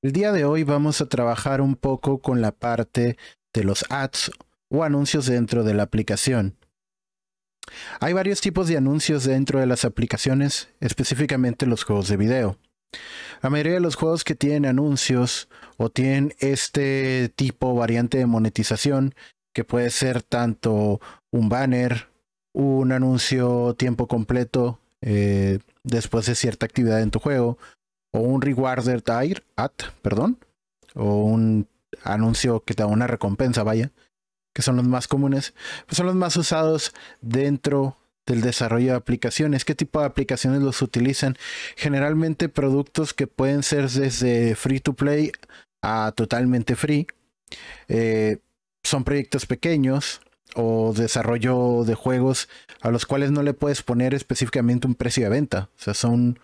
El día de hoy vamos a trabajar un poco con la parte de los ads o anuncios dentro de la aplicación. Hay varios tipos de anuncios dentro de las aplicaciones, específicamente los juegos de video. La mayoría de los juegos que tienen anuncios o tienen este tipo variante de monetización, que puede ser tanto un banner, un anuncio tiempo completo eh, después de cierta actividad en tu juego, o un rewarded ad, at, perdón, o un anuncio que te da una recompensa, vaya, que son los más comunes, pues son los más usados dentro del desarrollo de aplicaciones. ¿Qué tipo de aplicaciones los utilizan? Generalmente productos que pueden ser desde free to play a totalmente free. Eh, son proyectos pequeños o desarrollo de juegos a los cuales no le puedes poner específicamente un precio de venta. O sea, son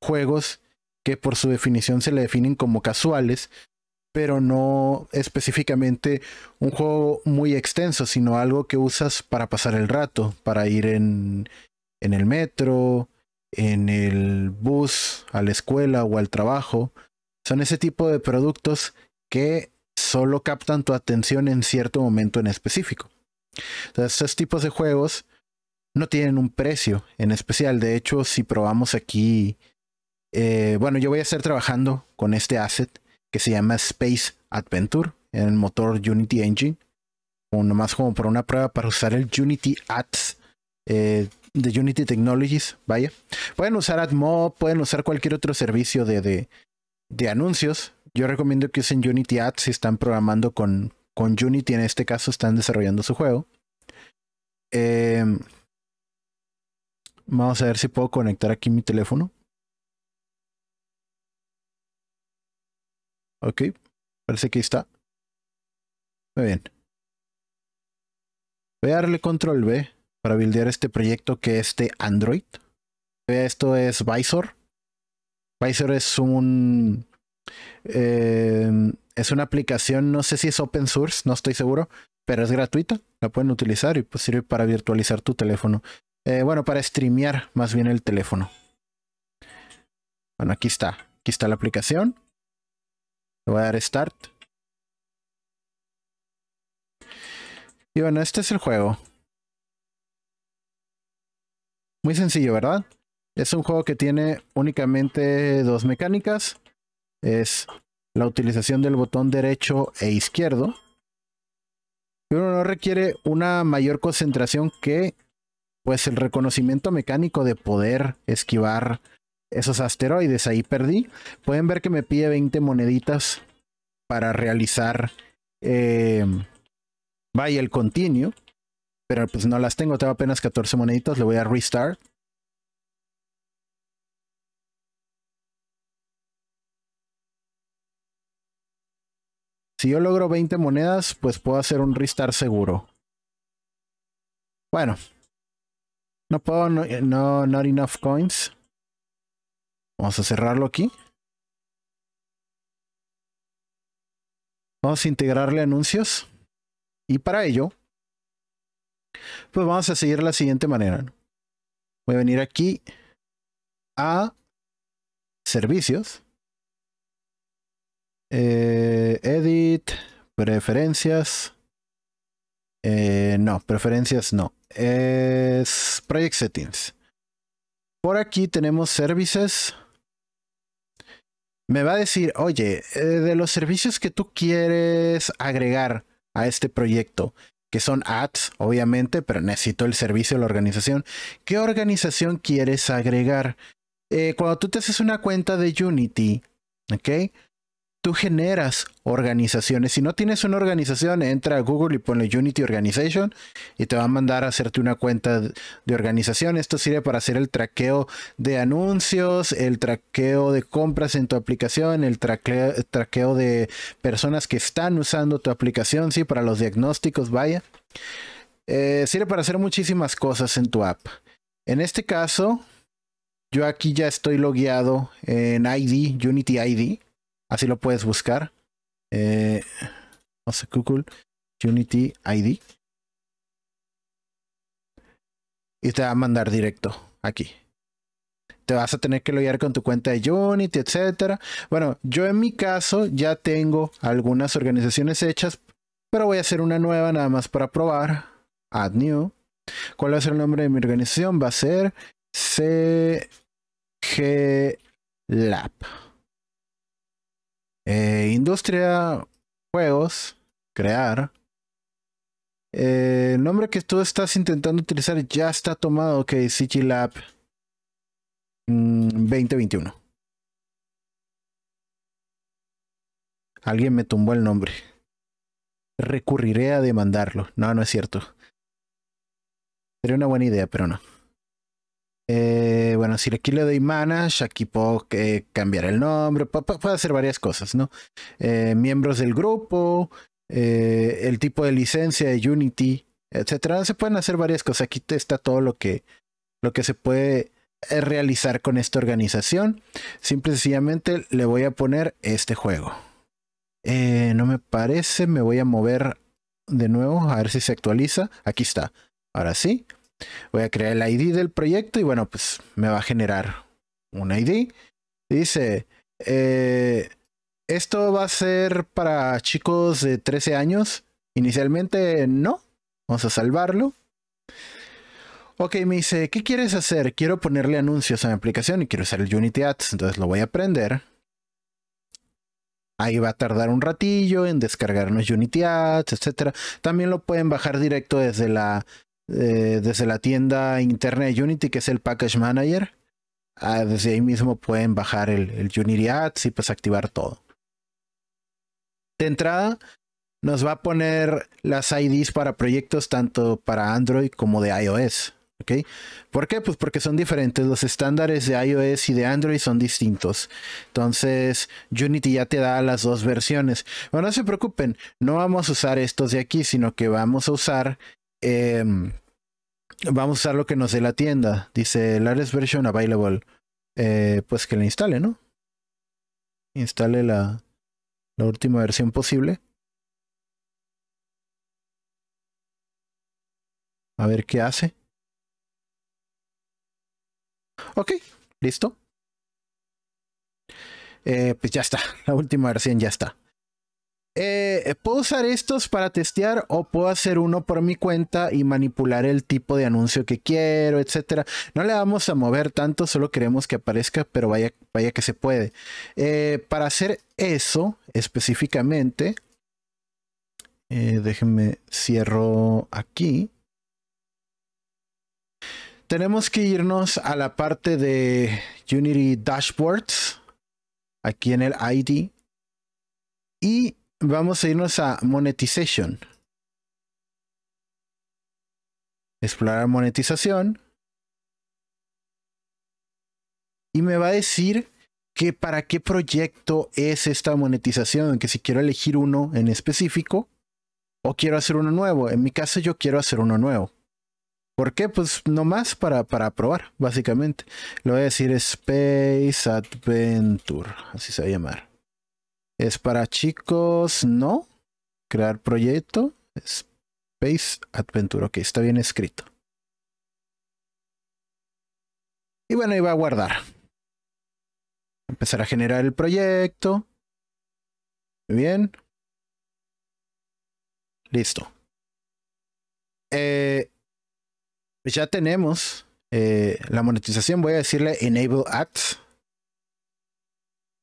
juegos que por su definición se le definen como casuales, pero no específicamente un juego muy extenso, sino algo que usas para pasar el rato, para ir en, el metro, en el bus, a la escuela o al trabajo. Son ese tipo de productos que solo captan tu atención en cierto momento en específico. Entonces, estos tipos de juegos no tienen un precio en especial. De hecho, si probamos aquí eh, bueno, yo voy a estar trabajando con este asset que se llama Space Adventure en el motor Unity Engine. O nomás como por una prueba para usar el Unity Ads eh, de Unity Technologies. Vaya. Pueden usar AdMob, pueden usar cualquier otro servicio de, anuncios. Yo recomiendo que usen Unity Ads si están programando con, con Unity. En este caso están desarrollando su juego. Em, vamos a ver si puedo conectar aquí mi teléfono. Ok, parece que está. Muy bien. Voy a darle control B para buildear este proyecto que es de Android. Esto es Visor. Visor es un... Em, es una aplicación, no sé si es open source, no estoy seguro, pero es gratuita. La pueden utilizar y pues sirve para virtualizar tu teléfono. Eh, bueno, para streamear más bien el teléfono. Bueno, aquí está. Aquí está la aplicación. Le voy a dar start. Y bueno, este es el juego. Muy sencillo, ¿verdad? Es un juego que tiene únicamente dos mecánicas. Es la utilización del botón derecho e izquierdo. Y uno no requiere una mayor concentración que pues el reconocimiento mecánico de poder esquivar esos asteroides. Ahí perdí. Pueden ver que me pide 20 moneditas para realizar eh, vaya el continuo. Pero pues no las tengo, tengo apenas 14 moneditas. Le voy a restart. Si yo logro 20 monedas, pues puedo hacer un restart seguro. Bueno. No puedo, no, no not enough coins. Vamos a cerrarlo aquí. Vamos a integrarle anuncios. Y para ello, pues vamos a seguir la siguiente manera. Voy a venir aquí a servicios. Eh, edit, preferencias. Eh, no, preferencias no. Es Project Settings. Por aquí tenemos services me va a decir, oye, eh, de los servicios que tú quieres agregar a este proyecto, que son ads, obviamente, pero necesito el servicio de la organización, ¿qué organización quieres agregar? Eh, cuando tú te haces una cuenta de Unity, ¿ok? tú generas organizaciones. Si no tienes una organización, entra a Google y ponle Unity Organization y te va a mandar a hacerte una cuenta de organización. Esto sirve para hacer el traqueo de anuncios, el traqueo de compras en tu aplicación, el traqueo, de personas que están usando tu aplicación, sí, para los diagnósticos, vaya. Eh, sirve para hacer muchísimas cosas en tu app. En este caso, yo aquí ya estoy logueado en ID, Unity ID. Así lo puedes buscar. Eh, no Google Unity ID. Y te va a mandar directo aquí. Te vas a tener que loguear con tu cuenta de Unity, etcétera. Bueno, yo en mi caso ya tengo algunas organizaciones hechas, pero voy a hacer una nueva nada más para probar. Add new. ¿Cuál va a ser el nombre de mi organización? Va a ser CG Lab. Eh, industria, juegos, crear. Eh, el nombre que tú estás intentando utilizar ya está tomado, que CG 2021. Alguien me tumbó el nombre. Recurriré a demandarlo. No, no es cierto. Sería una buena idea, pero no. Eh, bueno, si aquí le doy manage, aquí puedo eh, cambiar el nombre, puedo, hacer varias cosas, ¿no? Eh, miembros del grupo, el tipo de licencia de Unity, etcétera. Se pueden hacer varias cosas. Aquí está todo lo que, lo que se puede realizar con esta organización. Simple y sencillamente le voy a poner este juego. no me parece, me voy a mover de nuevo a ver si se actualiza. Aquí está. Ahora sí. Voy a crear el ID del proyecto y bueno, pues me va a generar un ID. Dice, eh, esto va a ser para chicos de 13 años. Inicialmente no. Vamos a salvarlo. Ok, me dice, ¿qué quieres hacer? Quiero ponerle anuncios a mi aplicación y quiero usar el Unity Ads, entonces lo voy a aprender. Ahí va a tardar un ratillo en descargarnos Unity Ads, etc. También lo pueden bajar directo desde la eh, desde la tienda interna de Unity, que es el Package Manager. Ah, desde ahí mismo pueden bajar el, Unity Ads y pues activar todo. De entrada, nos va a poner las IDs para proyectos tanto para Android como de iOS. ¿ok? ¿Por qué? Pues porque son diferentes. Los estándares de iOS y de Android son distintos. Entonces, Unity ya te da las dos versiones. Bueno, no se preocupen, no vamos a usar estos de aquí, sino que vamos a usar Em, vamos a usar lo que nos dé la tienda. Dice latest Version Available. Eh, pues que la instale, ¿no? Instale la, última versión posible. A ver qué hace. Ok, listo. Eh, pues ya está, la última versión ya está. Eh, puedo usar estos para testear o puedo hacer uno por mi cuenta y manipular el tipo de anuncio que quiero, etcétera. No le vamos a mover tanto, solo queremos que aparezca, pero vaya, vaya que se puede. Eh, para hacer eso específicamente, eh, déjenme cierro aquí. Tenemos que irnos a la parte de Unity Dashboards, aquí en el ID. Y vamos a irnos a monetization. Explorar monetización. Y me va a decir que para qué proyecto es esta monetización, que si quiero elegir uno en específico o quiero hacer uno nuevo. En mi caso yo quiero hacer uno nuevo. ¿Por qué? Pues nomás para, para probar, básicamente. lo voy a decir Space Adventure, así se va a llamar. Es para chicos, no. Crear proyecto. Space Adventure. Ok, está bien escrito. Y bueno, iba a guardar. Empezar a generar el proyecto. bien. Listo. Eh, ya tenemos eh, la monetización. Voy a decirle Enable Ads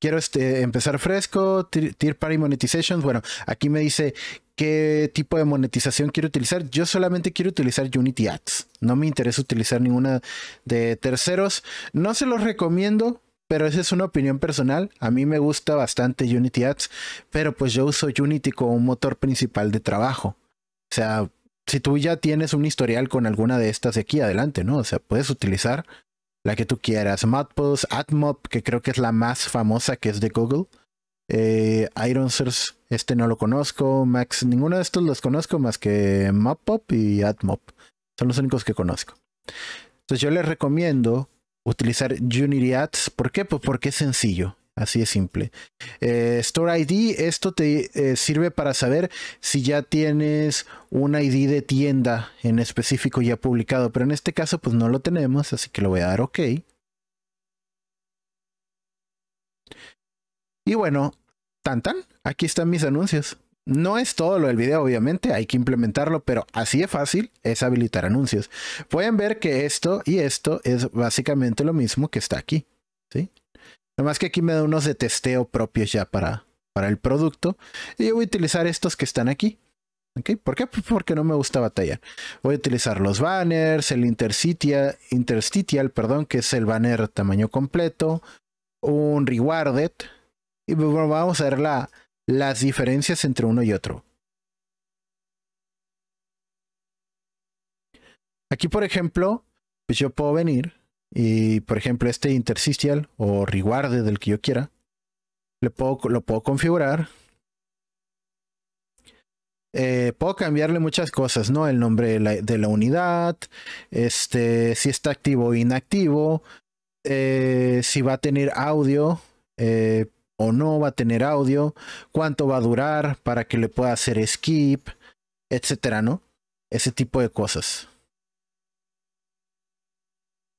quiero este, empezar fresco, tier party monetization, Bueno, aquí me dice qué tipo de monetización quiero utilizar. Yo solamente quiero utilizar Unity Ads. No me interesa utilizar ninguna de terceros. No se los recomiendo, pero esa es una opinión personal. A mí me gusta bastante Unity Ads, pero pues yo uso Unity como un motor principal de trabajo. O sea, si tú ya tienes un historial con alguna de estas de aquí adelante, ¿no? O sea, puedes utilizar la que tú quieras. Mappost, AdMob, que creo que es la más famosa, que es de Google. Eh, Iron Source, este no lo conozco. Max, ninguno de estos los conozco más que Pop y AdMob. Son los únicos que conozco. Entonces yo les recomiendo utilizar Unity Ads. ¿Por qué? Pues porque es sencillo. Así de simple. Eh, Store ID, esto te eh, sirve para saber si ya tienes un ID de tienda en específico ya publicado, pero en este caso pues no lo tenemos, así que lo voy a dar OK. Y bueno, tan tan, aquí están mis anuncios. No es todo lo del video, obviamente, hay que implementarlo, pero así de fácil es habilitar anuncios. Pueden ver que esto y esto es básicamente lo mismo que está aquí. ¿sí? Nada más que aquí me da unos de testeo propios ya para, para el producto. Y yo voy a utilizar estos que están aquí. ¿Por qué? Pues porque no me gusta batallar. Voy a utilizar los banners, el interstitial, interstitial perdón, que es el banner tamaño completo, un rewarded. Y vamos a ver la, las diferencias entre uno y otro. Aquí, por ejemplo, pues yo puedo venir y por ejemplo, este interstitial o reward del que yo quiera, le lo puedo configurar. Eh, puedo cambiarle muchas cosas, ¿no? El nombre de la, unidad, este, si está activo o inactivo, eh, si va a tener audio eh, o no va a tener audio, cuánto va a durar para que le pueda hacer skip, etcétera, ¿no? Ese tipo de cosas.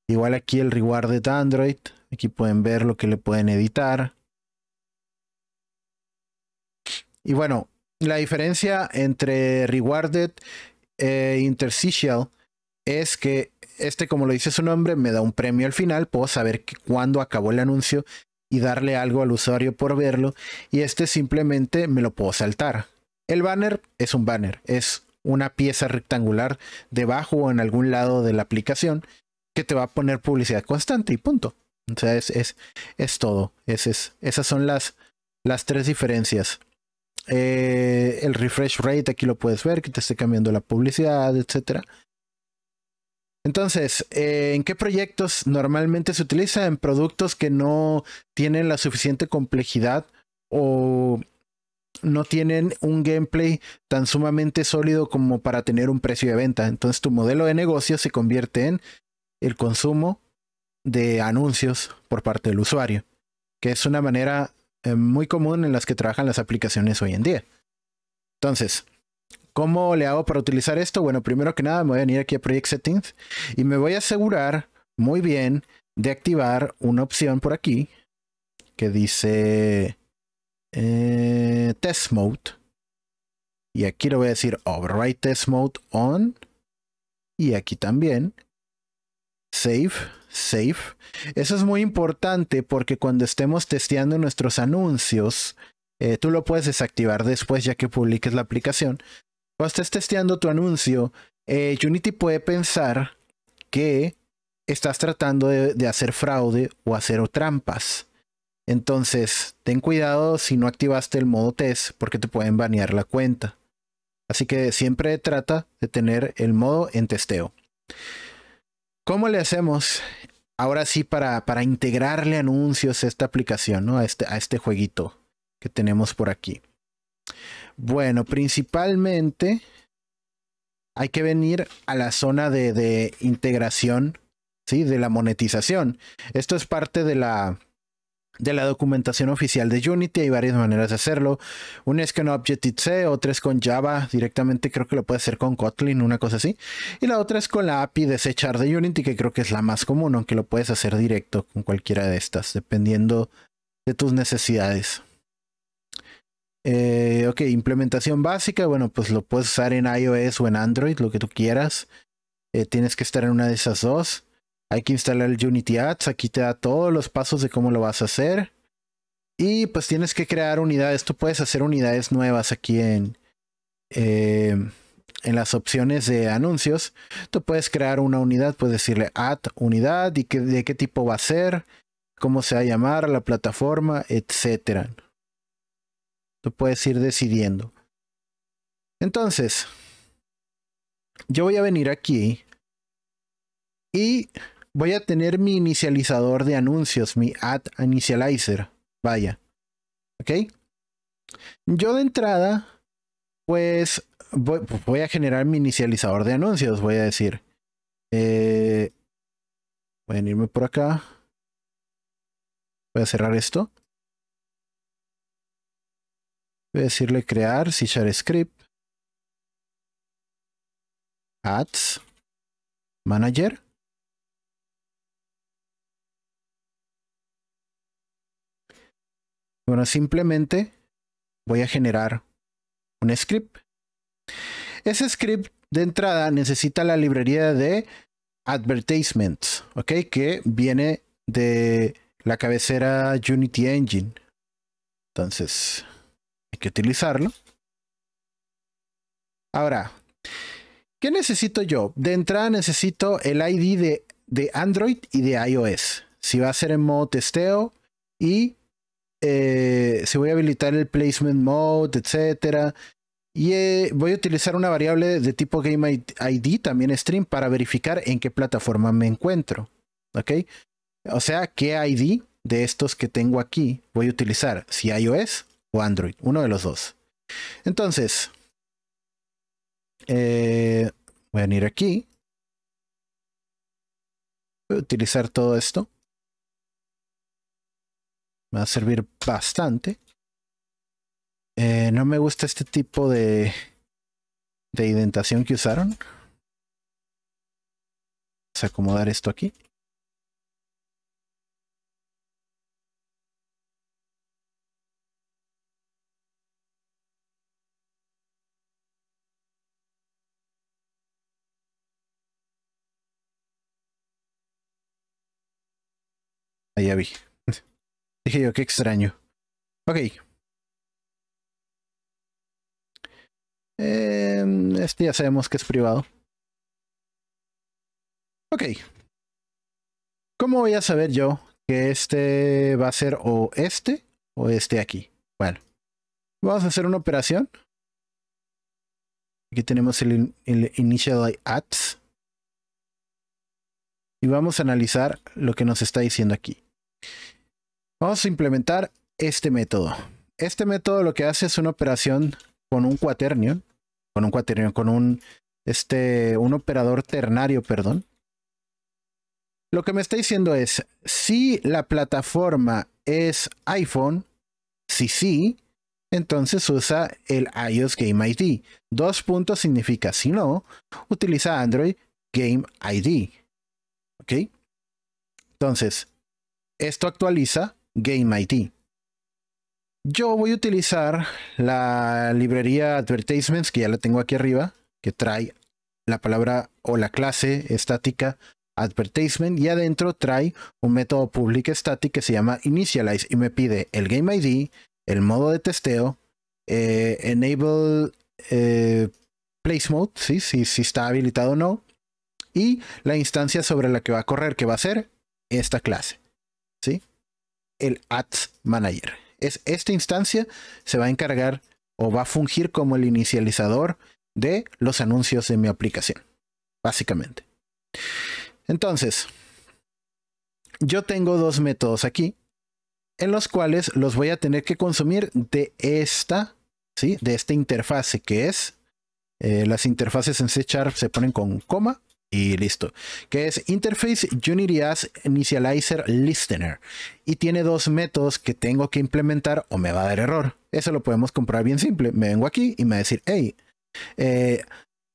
Igual aquí el rewarded Android. Aquí pueden ver lo que le pueden editar. Y bueno, la diferencia entre rewarded e interstitial es que este, como lo dice su nombre, me da un premio al final. Puedo saber cuándo acabó el anuncio y darle algo al usuario por verlo. Y este simplemente me lo puedo saltar. El banner es un banner, es una pieza rectangular debajo o en algún lado de la aplicación que te va a poner publicidad constante y punto. O sea, es, es, todo. Es, es, esas son las, las tres diferencias. Eh, el refresh rate, aquí lo puedes ver, que te esté cambiando la publicidad, etcétera Entonces, eh, ¿en qué proyectos normalmente se utiliza? En productos que no tienen la suficiente complejidad o no tienen un gameplay tan sumamente sólido como para tener un precio de venta. Entonces tu modelo de negocio se convierte en el consumo de anuncios por parte del usuario, que es una manera eh, muy común en las que trabajan las aplicaciones hoy en día. Entonces, ¿cómo le hago para utilizar esto? Bueno, primero que nada me voy a venir aquí a Project Settings y me voy a asegurar muy bien de activar una opción por aquí que dice eh, Test Mode. Y aquí le voy a decir Override Test Mode On. Y aquí también. Safe, safe. Eso es muy importante porque cuando estemos testeando nuestros anuncios, eh, tú lo puedes desactivar después ya que publiques la aplicación. Cuando estés testeando tu anuncio, eh, Unity puede pensar que estás tratando de, de hacer fraude o hacer trampas. Entonces, ten cuidado si no activaste el modo test porque te pueden banear la cuenta. Así que siempre trata de tener el modo en testeo. ¿Cómo le hacemos ahora sí para, integrarle anuncios a esta aplicación, ¿no? a, este, a este jueguito que tenemos por aquí? Bueno, principalmente hay que venir a la zona de, de integración, ¿sí? de la monetización. Esto es parte de la, de la documentación oficial de Unity. Hay varias maneras de hacerlo. Una es con Objective-C, otra es con Java directamente. Creo que lo puedes hacer con Kotlin, una cosa así. Y la otra es con la API de C de Unity, que creo que es la más común, aunque lo puedes hacer directo con cualquiera de estas, dependiendo de tus necesidades. Eh, ok, implementación básica. Bueno, pues lo puedes usar en iOS o en Android, lo que tú quieras. Eh, tienes que estar en una de esas dos. Hay que instalar el Unity Ads. Aquí te da todos los pasos de cómo lo vas a hacer. Y pues tienes que crear unidades. Tú puedes hacer unidades nuevas aquí en, em, en las opciones de anuncios. Tú puedes crear una unidad. Puedes decirle Add unidad y de qué tipo va a ser. Cómo se va a llamar la plataforma, etcétera. Tú puedes ir decidiendo. Entonces, yo voy a venir aquí y voy a tener mi inicializador de anuncios, mi ad initializer. Vaya. ¿Ok? Yo de entrada, pues voy, a generar mi inicializador de anuncios, voy a decir. Eh, voy a irme por acá. Voy a cerrar esto. Voy a decirle crear C script. Ads. Manager. Bueno, simplemente voy a generar un script. Ese script de entrada necesita la librería de advertisements, ¿ok? Que viene de la cabecera Unity Engine. Entonces, hay que utilizarlo. Ahora, ¿qué necesito yo? De entrada necesito el ID de, de Android y de iOS. Si va a ser en modo testeo y eh, se voy a habilitar el placement mode, etcétera. Y eh, voy a utilizar una variable de tipo Game ID, también stream, para verificar en qué plataforma me encuentro. ¿Ok? O sea, qué ID de estos que tengo aquí voy a utilizar, si iOS o Android, uno de los dos. Entonces, eh, voy a venir aquí. Voy a utilizar todo esto. Me va a servir bastante. Eh, no me gusta este tipo de, de indentación que usaron. Vamos a acomodar esto aquí. Ahí ya vi. Dije yo, qué extraño. Ok. Em, este ya sabemos que es privado. Ok. ¿Cómo voy a saber yo que este va a ser o este o este aquí? Bueno, vamos a hacer una operación. Aquí tenemos el, el initial ads. Y vamos a analizar lo que nos está diciendo aquí. Vamos a implementar este método. Este método lo que hace es una operación con un cuaternio, con un cuaternio, con un, este, un operador ternario, perdón. Lo que me está diciendo es, si la plataforma es iPhone, si sí, entonces usa el iOS Game ID. Dos puntos significa, si no, utiliza Android Game ID. ¿Ok? Entonces, esto actualiza Game ID Yo voy a utilizar la librería Advertisements, que ya la tengo aquí arriba, que trae la palabra o la clase estática Advertisement y adentro trae un método public static que se llama Initialize y me pide el Game ID, el modo de testeo, eh, Enable eh, Place Mode, si ¿sí? está habilitado o no, y la instancia sobre la que va a correr, que va a ser esta clase. ¿sí? el Ads Manager. Es esta instancia se va a encargar o va a fungir como el inicializador de los anuncios de mi aplicación, básicamente. Entonces, yo tengo dos métodos aquí en los cuales los voy a tener que consumir de esta, ¿sí? de esta interfase que es. Eh, las interfaces en C Sharp se ponen con coma y listo. Que es Interface Unity Initializer Listener. Y tiene dos métodos que tengo que implementar o me va a dar error. Eso lo podemos comprar bien simple. Me vengo aquí y me va a decir, hey, eh,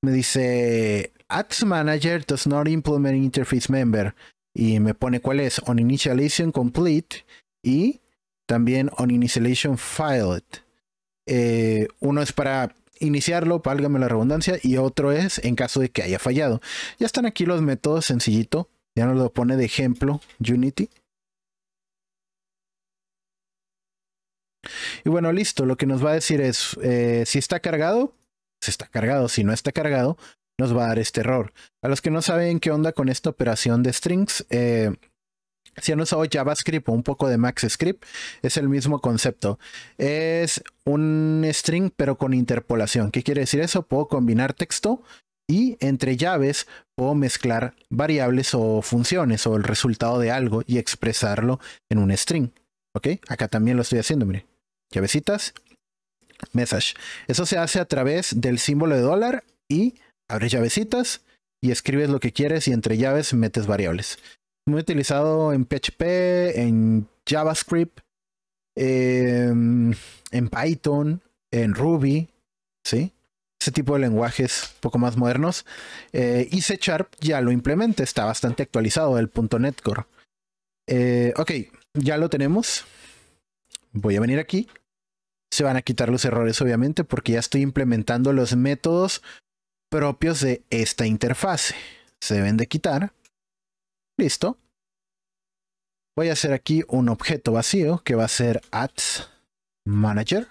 me dice, Ads Manager does not implement interface member. Y me pone cuál es, on initialization complete y también on initialization filed. Eh, uno es para iniciarlo, válgame la redundancia, y otro es en caso de que haya fallado. Ya están aquí los métodos, sencillito. Ya nos lo pone de ejemplo Unity. Y bueno, listo, lo que nos va a decir es, eh, si está cargado, si pues está cargado, si no está cargado, nos va a dar este error. A los que no saben qué onda con esta operación de strings, eh, si no usado JavaScript o un poco de MaxScript, es el mismo concepto. Es un string pero con interpolación. ¿Qué quiere decir eso? Puedo combinar texto y entre llaves puedo mezclar variables o funciones o el resultado de algo y expresarlo en un string. ¿Ok? Acá también lo estoy haciendo, mire. Llavecitas, message. Eso se hace a través del símbolo de dólar y abres llavecitas y escribes lo que quieres y entre llaves metes variables muy utilizado en PHP, en JavaScript, em, en Python, en Ruby, ¿sí? Ese tipo de lenguajes un poco más modernos. Eh, y C Sharp ya lo implementa, está bastante actualizado el .NET Core. Eh, ok, ya lo tenemos. Voy a venir aquí. Se van a quitar los errores, obviamente, porque ya estoy implementando los métodos propios de esta interfase. Se deben de quitar. Listo. Voy a hacer aquí un objeto vacío que va a ser ads manager.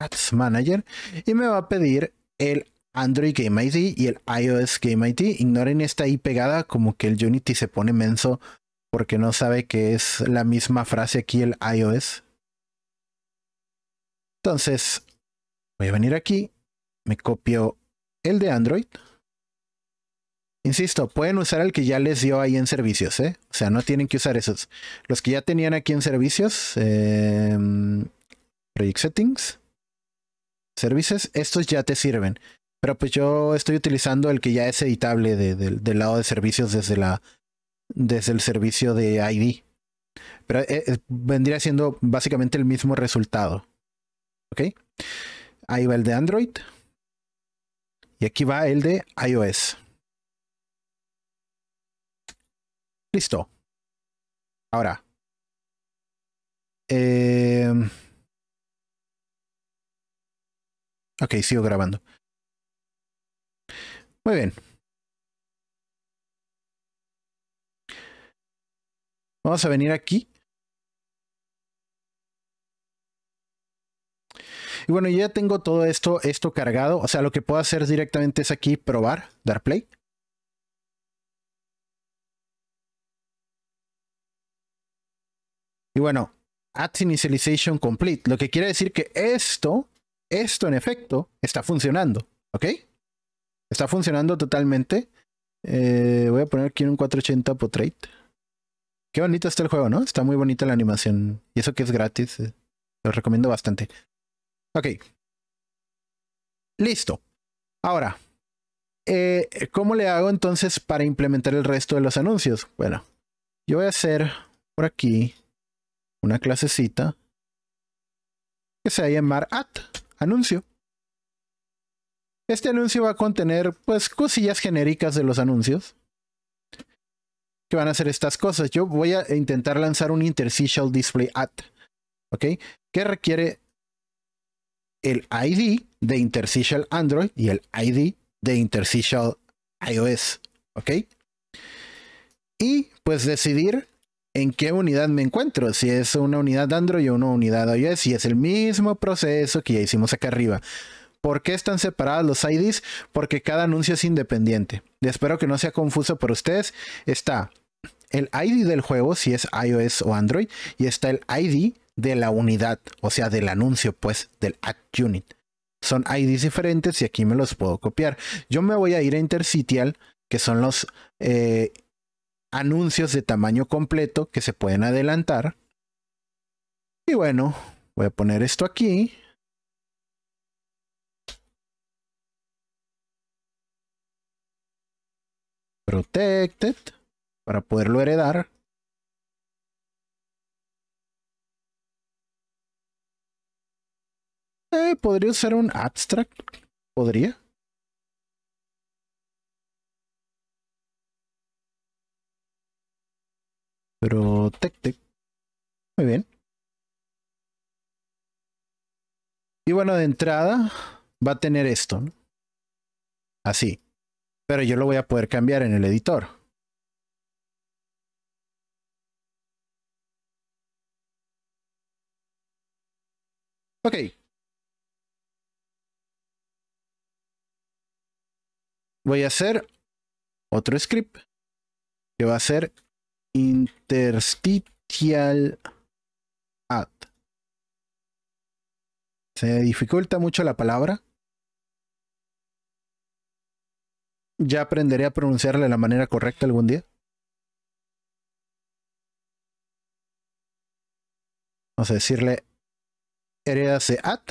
Ads manager. Y me va a pedir el Android Game ID y el iOS Game ID. Ignoren esta i pegada como que el Unity se pone menso porque no sabe que es la misma frase aquí el iOS. Entonces, voy a venir aquí, me copio el de Android. Insisto, pueden usar el que ya les dio ahí en servicios, ¿eh? O sea, no tienen que usar esos. Los que ya tenían aquí en servicios, em, Project Settings, servicios, estos ya te sirven. Pero pues yo estoy utilizando el que ya es editable del lado de servicios desde, la, desde el servicio de ID. Pero eh, eh, vendría siendo básicamente el mismo resultado. ¿Ok? Ahí va el de Android. Y aquí va el de iOS. Listo. Ahora. Em, ok, sigo grabando. Muy bien. Vamos a venir aquí. Y bueno, ya tengo todo esto, esto cargado. O sea, lo que puedo hacer directamente es aquí probar, dar play. Y bueno, Ads Initialization Complete, lo que quiere decir que esto, esto en efecto, está funcionando, ¿ok? Está funcionando totalmente. Eh, voy a poner aquí un 480 portrait. Qué bonito está el juego, ¿no? Está muy bonita la animación. Y eso que es gratis, eh, lo recomiendo bastante. Ok. Listo. Ahora, eh, ¿cómo le hago entonces para implementar el resto de los anuncios? Bueno, yo voy a hacer por aquí una clasecita que se va a anuncio. Este anuncio va a contener pues cosillas genéricas de los anuncios. Que van a hacer estas cosas. Yo voy a intentar lanzar un interstitial display ad ¿ok? Que requiere el ID de interstitial Android y el ID de interstitial iOS, ¿ok? Y pues decidir en qué unidad me encuentro, si es una unidad Android o una unidad iOS, y es el mismo proceso que ya hicimos acá arriba. ¿Por qué están separados los IDs? Porque cada anuncio es independiente. Espero que no sea confuso para ustedes. Está el ID del juego, si es iOS o Android, y está el ID de la unidad, o sea, del anuncio, pues, del ad unit. Son IDs diferentes y aquí me los puedo copiar. Yo me voy a ir a Intercitial, que son los eh, anuncios de tamaño completo que se pueden adelantar. Y bueno, voy a poner esto aquí. Protected para poderlo heredar. Eh, podría ser un abstract. Podría. Pero Muy bien. Y bueno, de entrada va a tener esto. Así. Pero yo lo voy a poder cambiar en el editor. Ok. Voy a hacer otro script que va a ser interstitial ad. Se dificulta mucho la palabra. Ya aprenderé a pronunciarla de la manera correcta algún día. Vamos a decirle at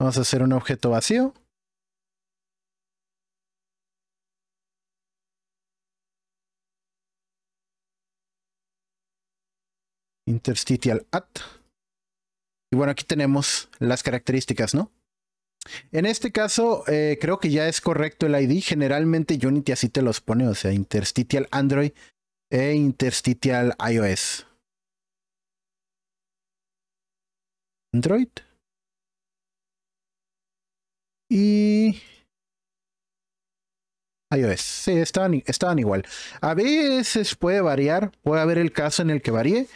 Vamos a hacer un objeto vacío. Interstitial at. Y bueno, aquí tenemos las características, ¿no? En este caso, eh, creo que ya es correcto el ID. Generalmente Unity así te los pone, o sea, Interstitial Android e Interstitial iOS. Android y iOS. Sí, estaban, igual. A veces puede variar, puede haber el caso en el que varíe.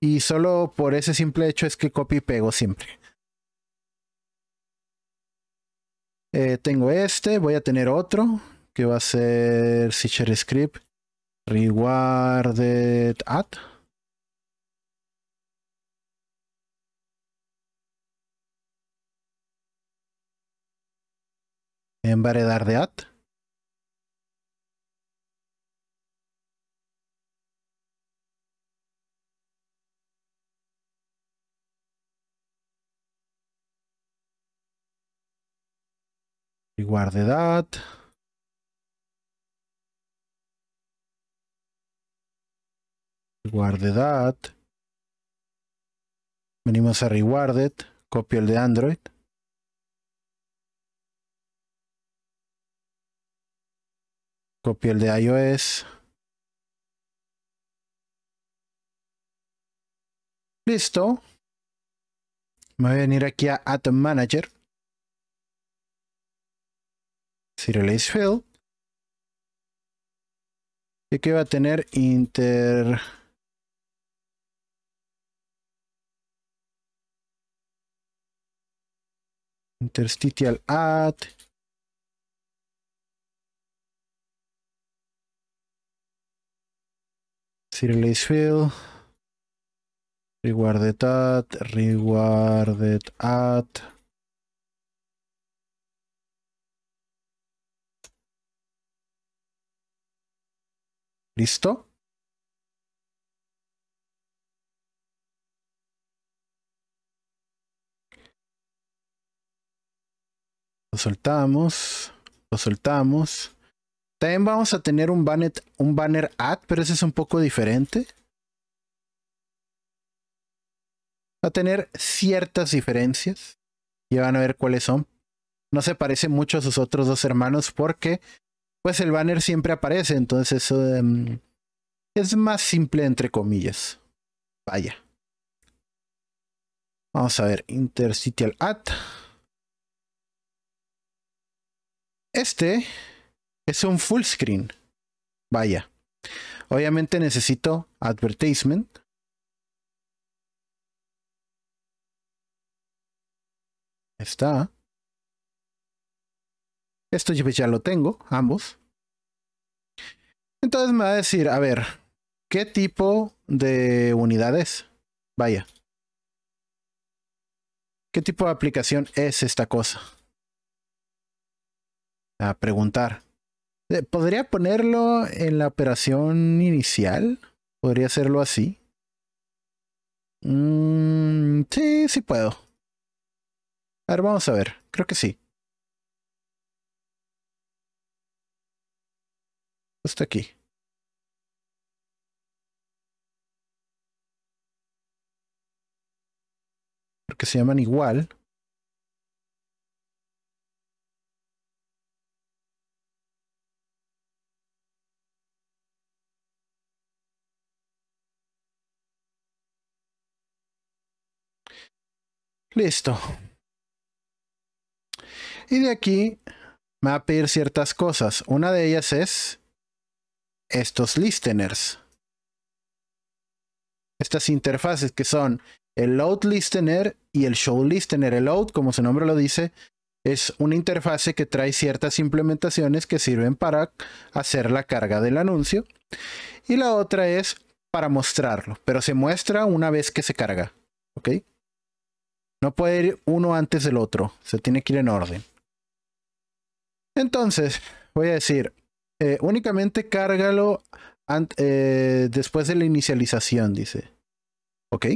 Y solo por ese simple hecho es que copio y pego siempre. Eh, tengo este, voy a tener otro que va a ser si Script Rewarded At. En at Y guarde dat. Venimos a Rewarded, copio el de Android. Copio el de iOS. Listo. Me voy a venir aquí a Atom Manager. release fill Y aquí va a tener inter... Interstitial Add. Serialize field. Rewarded at. Rewarded at. ¿Listo? Lo soltamos. Lo soltamos. También vamos a tener un banner, un ad, pero ese es un poco diferente. Va a tener ciertas diferencias. Ya van a ver cuáles son. No se parece mucho a sus otros dos hermanos porque pues el banner siempre aparece. Entonces eso em, es más simple entre comillas. Vaya. Vamos a ver, Interstitial Ad. Este es un full screen. Vaya. Obviamente necesito advertisement. Está. Esto pues, ya lo tengo, ambos. Entonces me va a decir, a ver, ¿qué tipo de unidades? Vaya. ¿Qué tipo de aplicación es esta cosa? A preguntar. Eh, Podría ponerlo en la operación inicial. Podría hacerlo así. Mm, sí, sí puedo. A ver, vamos a ver. Creo que sí. Hasta aquí. Porque se llaman igual. Listo. Y de aquí me va a pedir ciertas cosas. Una de ellas es estos listeners. Estas interfaces que son el load listener y el show listener. El load, como su nombre lo dice, es una interfase que trae ciertas implementaciones que sirven para hacer la carga del anuncio. Y la otra es para mostrarlo, pero se muestra una vez que se carga. ¿Ok? No puede ir uno antes del otro. Se tiene que ir en orden. Entonces, voy a decir, eh, únicamente cárgalo eh, después de la inicialización, dice. Ok.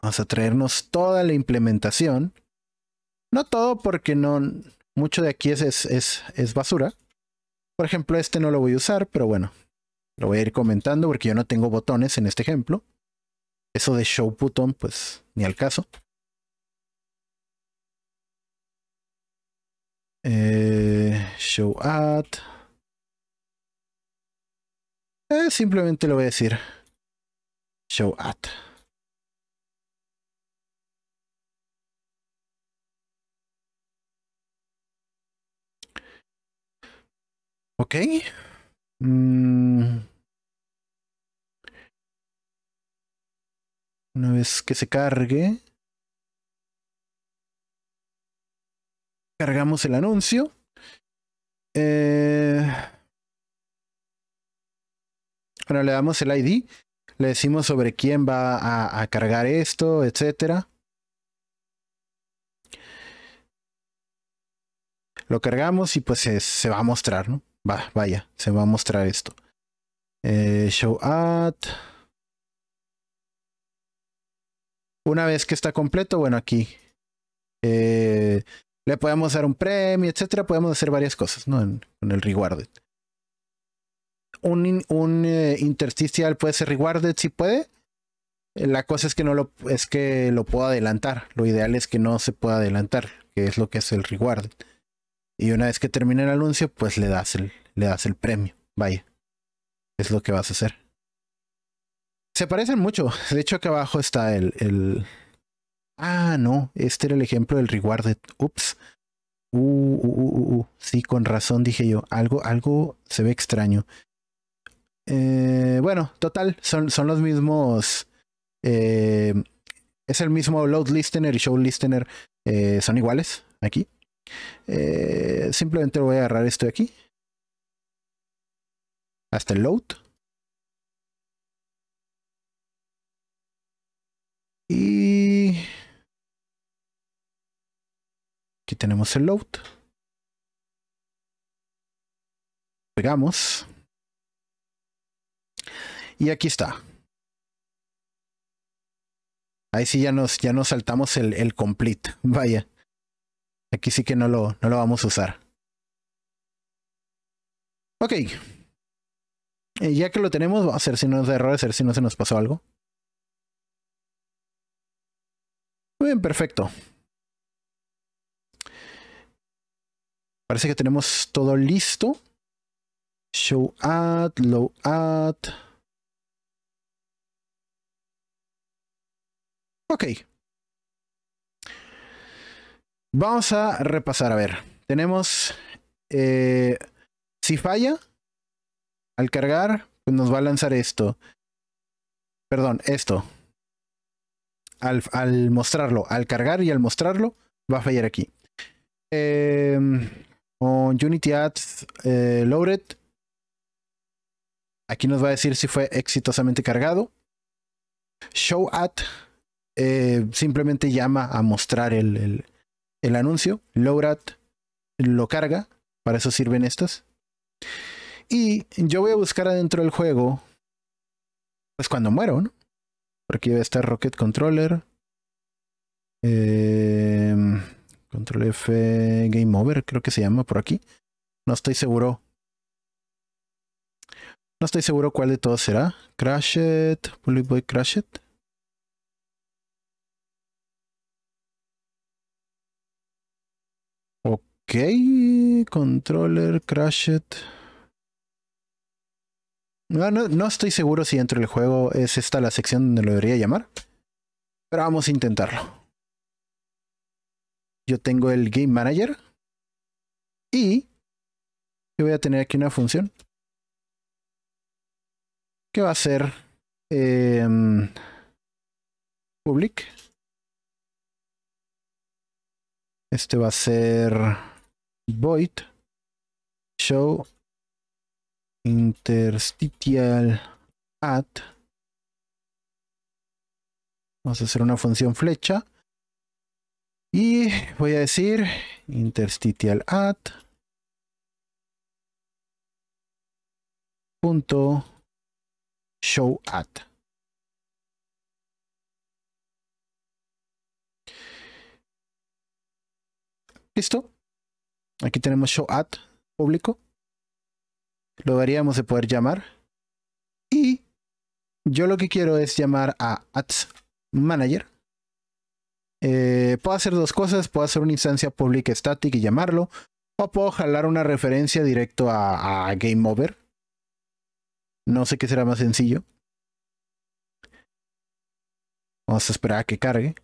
Vamos a traernos toda la implementación. No todo porque no... Mucho de aquí es, es, es basura. Por ejemplo, este no lo voy a usar, pero bueno. Lo voy a ir comentando porque yo no tengo botones en este ejemplo. Eso de show putón, pues ni al caso. Eh, show eh, simplemente lo voy a decir. Show at. Ok. Mm. Una vez que se cargue, cargamos el anuncio. Eh, bueno, le damos el ID, le decimos sobre quién va a, cargar esto, etcétera. Lo cargamos y pues se, va a mostrar, ¿no? Va, vaya, se va a mostrar esto. Eh, show ad. Una vez que está completo, bueno, aquí eh, le podemos dar un premio, etcétera. Podemos hacer varias cosas, ¿no? En, el rewarded. Un, un eh, intersticial puede ser rewarded si puede. La cosa es que no lo es que lo puedo adelantar. Lo ideal es que no se pueda adelantar, que es lo que es el rewarded. Y una vez que termine el anuncio, pues le das el, le das el premio. Vaya. Es lo que vas a hacer. Se parecen mucho. De hecho, acá abajo está el, Ah, no. Este era el ejemplo del rewarded. Ups. Uh, uh, uh, uh sí, con razón dije yo. Algo, algo se ve extraño. Eh, bueno, total, son, son los mismos. Eh, es el mismo load listener y show listener. Eh, son iguales aquí. simplemente voy a agarrar esto de aquí. Hasta el load. Y aquí tenemos el load. Pegamos. Y aquí está. Ahí sí ya nos, ya nos saltamos el, el complete. Vaya. Aquí sí que no lo, no lo vamos a usar. Ok. Eh, ya que lo tenemos, vamos a ver si nos da error a ver si no se nos pasó algo. Muy bien, perfecto. Parece que tenemos todo listo. Show at, low add Ok. Vamos a repasar. A ver, tenemos... Eh, si falla, al cargar, pues nos va a lanzar esto. Perdón, esto al, mostrarlo, al cargar y al mostrarlo, va a fallar aquí. Em, Unity Ads eh, Loaded. Aquí nos va a decir si fue exitosamente cargado. Show Ad eh, simplemente llama a mostrar el, anuncio. Load lo carga. Para eso sirven estas. Y yo voy a buscar adentro del juego. Pues cuando muero, ¿no? Por aquí a estar Rocket Controller. Eh, control F Game Over, creo que se llama por aquí. No estoy seguro. No estoy seguro cuál de todos será. Crash It, Bullet Boy Crash It. Ok, controller, crash it. No, estoy seguro si dentro del juego es esta la sección donde lo debería llamar. Pero vamos a intentarlo. Yo tengo el Game Manager. Y yo voy a tener aquí una función. Que va a ser em, public. Este va a ser void show interstitial at Vamos a hacer una función flecha. Y voy a decir interstitial at Punto show at. Listo. Aquí tenemos show at público lo daríamos de poder llamar. Y yo lo que quiero es llamar a Ads Manager. Eh, puedo hacer dos cosas, puedo hacer una instancia public static y llamarlo, o puedo jalar una referencia directo a, a Game Over. No sé qué será más sencillo. Vamos a esperar a que cargue.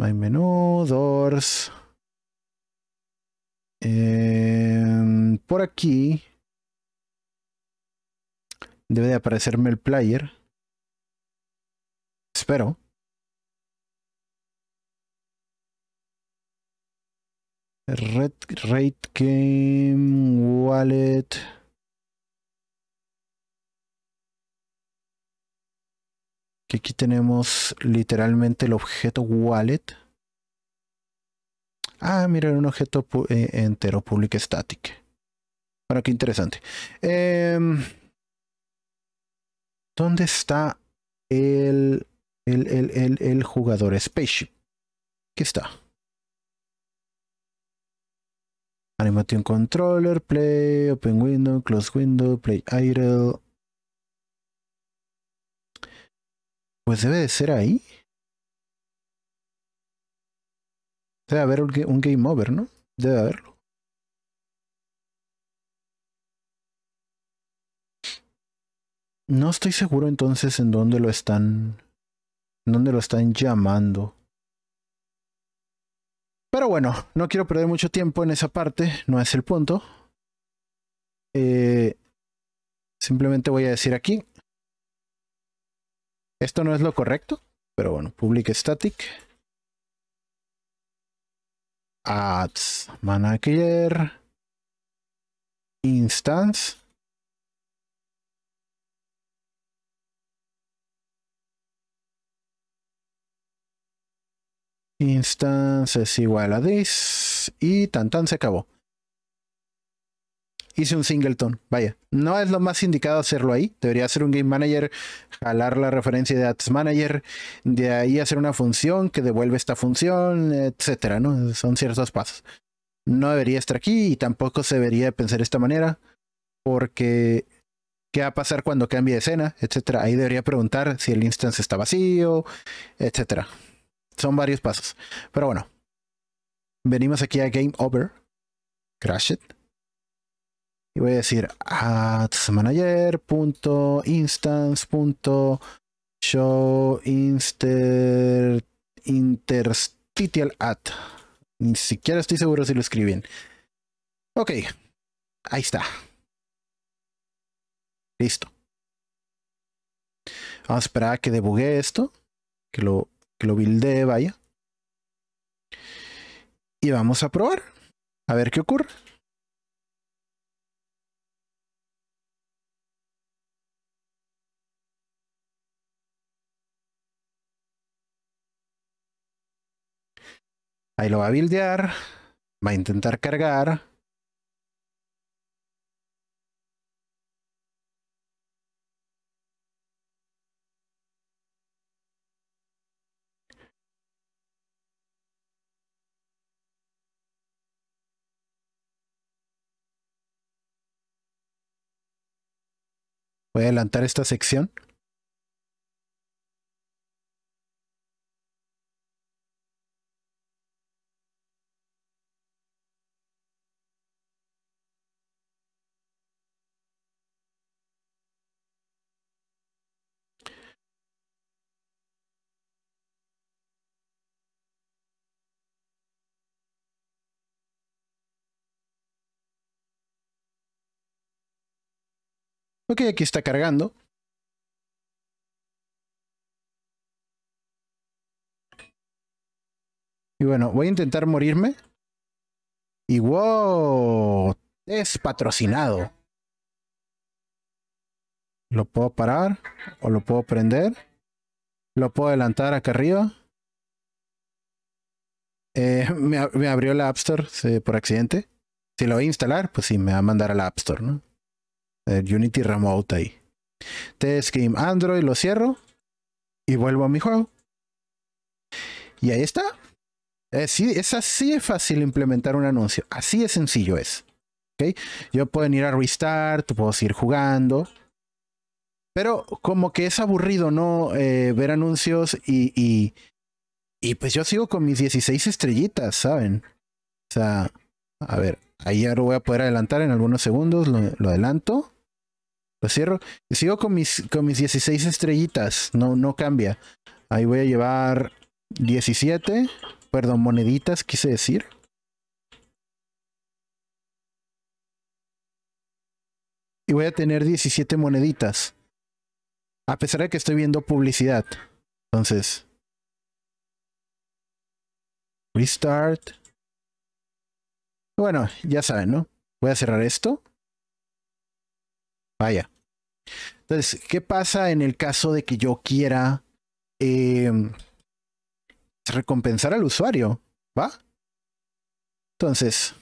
My menu, doors. Em, por aquí debe de aparecerme el player. Espero. Red Game Wallet. Que aquí tenemos literalmente el objeto wallet. Ah, mira, un objeto eh, entero, public static. Bueno, qué interesante. Em, ¿Dónde está el, el, el, el, jugador Spaceship? ¿Qué está? Animation Controller, Play, Open Window, Close Window, Play Idle. Pues debe de ser ahí. Debe haber un game over, ¿no? Debe haberlo. No estoy seguro entonces en dónde lo están. En dónde lo están llamando. Pero bueno, no quiero perder mucho tiempo en esa parte, no es el punto. Eh, simplemente voy a decir aquí. Esto no es lo correcto, pero bueno, public static. Ads Manager Instance Instance es igual a this y tan tan se acabó hice un singleton. Vaya, no es lo más indicado hacerlo ahí. Debería ser un game manager, jalar la referencia de ads manager, de ahí hacer una función que devuelve esta función, etcétera, ¿no? Son ciertos pasos. No debería estar aquí y tampoco se debería pensar de esta manera, porque qué va a pasar cuando cambie de escena, etcétera. Ahí debería preguntar si el instance está vacío, etcétera. Son varios pasos. Pero bueno, venimos aquí a Game Over. Crash it y voy a decir adsManager.instance.show inter, Ni siquiera estoy seguro si lo escriben. Ok, ahí está. Listo. Vamos a esperar a que debugue esto, que lo, que lo builde, vaya. Y vamos a probar, a ver qué ocurre. Ahí lo va a buildear. Va a intentar cargar. Voy a adelantar esta sección. Ok, aquí está cargando. Y bueno, voy a intentar morirme. Y wow, es patrocinado. Lo puedo parar o lo puedo prender. Lo puedo adelantar acá arriba. Eh, me, abrió la App Store por accidente. Si lo voy a instalar, pues sí, me va a mandar a la App Store, ¿no? Unity Remote ahí. Test Game Android, lo cierro y vuelvo a mi juego. Y ahí está. es así de fácil implementar un anuncio. Así de sencillo es. ¿okay? Yo puedo ir a restart, puedo ir jugando. Pero como que es aburrido, ¿no? Eh, ver anuncios y, y, pues yo sigo con mis 16 estrellitas, ¿saben? O sea, a ver, ahí ahora voy a poder adelantar en algunos segundos, lo adelanto. Lo cierro. Sigo con mis, con mis 16 estrellitas. No, no cambia. Ahí voy a llevar 17. Perdón, moneditas quise decir. Y voy a tener 17 moneditas. A pesar de que estoy viendo publicidad. Entonces. Restart. Bueno, ya saben, ¿no? Voy a cerrar esto. Vaya. Entonces, ¿qué pasa en el caso de que yo quiera em, recompensar al usuario? ¿Va? Entonces,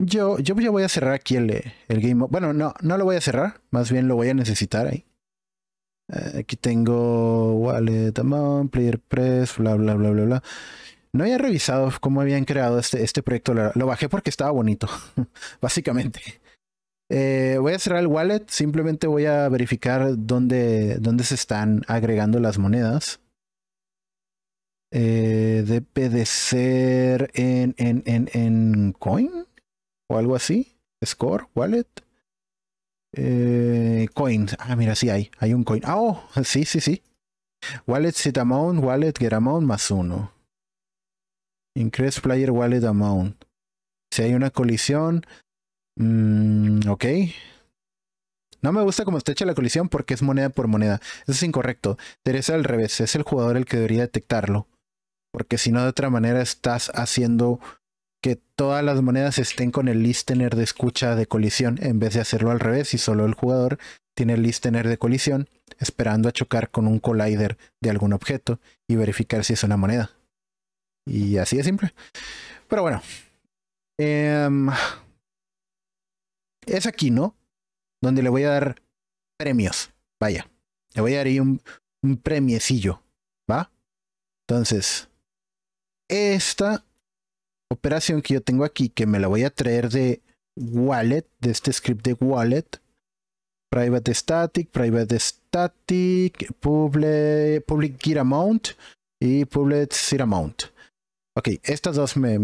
yo, yo ya voy a cerrar aquí el, el game. Bueno, no, no lo voy a cerrar, más bien lo voy a necesitar ahí. Eh, aquí tengo wallet amount, player press, bla, bla, bla, bla, bla. No había revisado cómo habían creado este, este proyecto. lo bajé porque estaba bonito, básicamente. Eh, voy a cerrar el wallet, simplemente voy a verificar dónde, se están agregando las monedas. Eh, de ser en, en, en, Coin o algo así. Score, Wallet. coin, eh, coins. Ah, mira, sí hay. Hay un coin. Ah, oh, sí, sí, sí. Wallet set amount, wallet get amount más uno. Increase player wallet amount. Si hay una colisión, Mmm, ok. No me gusta cómo está hecha la colisión porque es moneda por moneda. Eso es incorrecto. Teresa al revés. Es el jugador el que debería detectarlo. Porque si no, de otra manera estás haciendo que todas las monedas estén con el listener de escucha de colisión en vez de hacerlo al revés y solo el jugador tiene el listener de colisión esperando a chocar con un collider de algún objeto y verificar si es una moneda. Y así de simple. Pero bueno. Em, es aquí, ¿no? Donde le voy a dar premios. Vaya, le voy a dar ahí un, premiecillo, ¿va? Entonces, esta operación que yo tengo aquí, que me la voy a traer de wallet, de este script de wallet, private static, private static, public, public amount y public seed amount. Ok, estas dos me,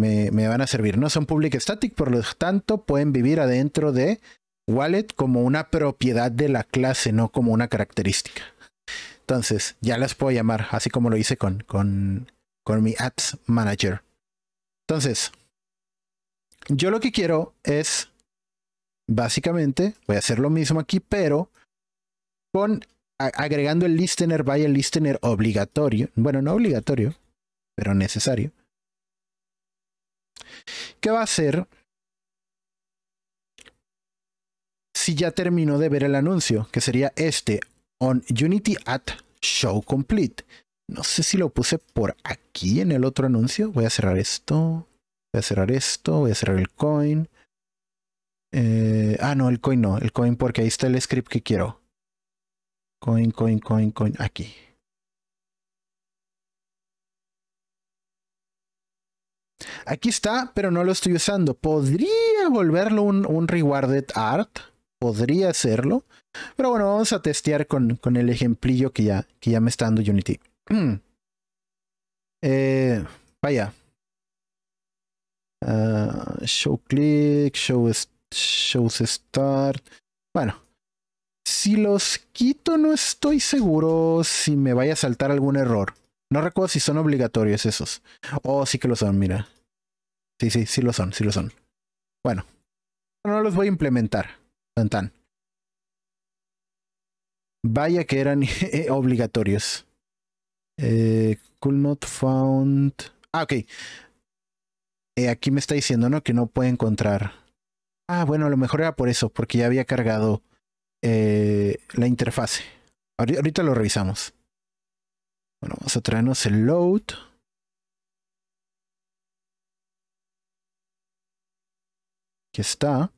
van a servir. No son public static, por lo tanto pueden vivir adentro de wallet como una propiedad de la clase, no como una característica. Entonces, ya las puedo llamar, así como lo hice con, con, con mi apps manager. Entonces, yo lo que quiero es, básicamente, voy a hacer lo mismo aquí, pero con agregando el listener vaya el listener obligatorio, bueno, no obligatorio, pero necesario ¿Qué va a hacer si ya terminó de ver el anuncio? Que sería este, on Unity at Show Complete. No sé si lo puse por aquí en el otro anuncio. Voy a cerrar esto. Voy a cerrar esto. Voy a cerrar el coin. Eh, ah, no, el coin no. El coin porque ahí está el script que quiero. Coin, coin, coin, coin. Aquí. Aquí está, pero no lo estoy usando. Podría volverlo un, un rewarded art. Podría hacerlo. Pero bueno, vamos a testear con, el ejemplillo que ya, que ya me está dando Unity. Hmm. Eh, vaya. Ah, show click, show, start. Bueno, si los quito no estoy seguro si me vaya a saltar algún error. No recuerdo si son obligatorios esos. Oh, sí que lo son, mira. Sí, sí, sí lo son, sí lo son. Bueno, no los voy a implementar. Tan Vaya que eran eh, obligatorios. Eh, not found. Ah, ok. Eh, aquí me está diciendo, ¿no? Que no puede encontrar. Ah, bueno, a lo mejor era por eso, porque ya había cargado eh, la interfase. Ahorita lo revisamos. Bueno, vamos a traernos el load. Aquí está.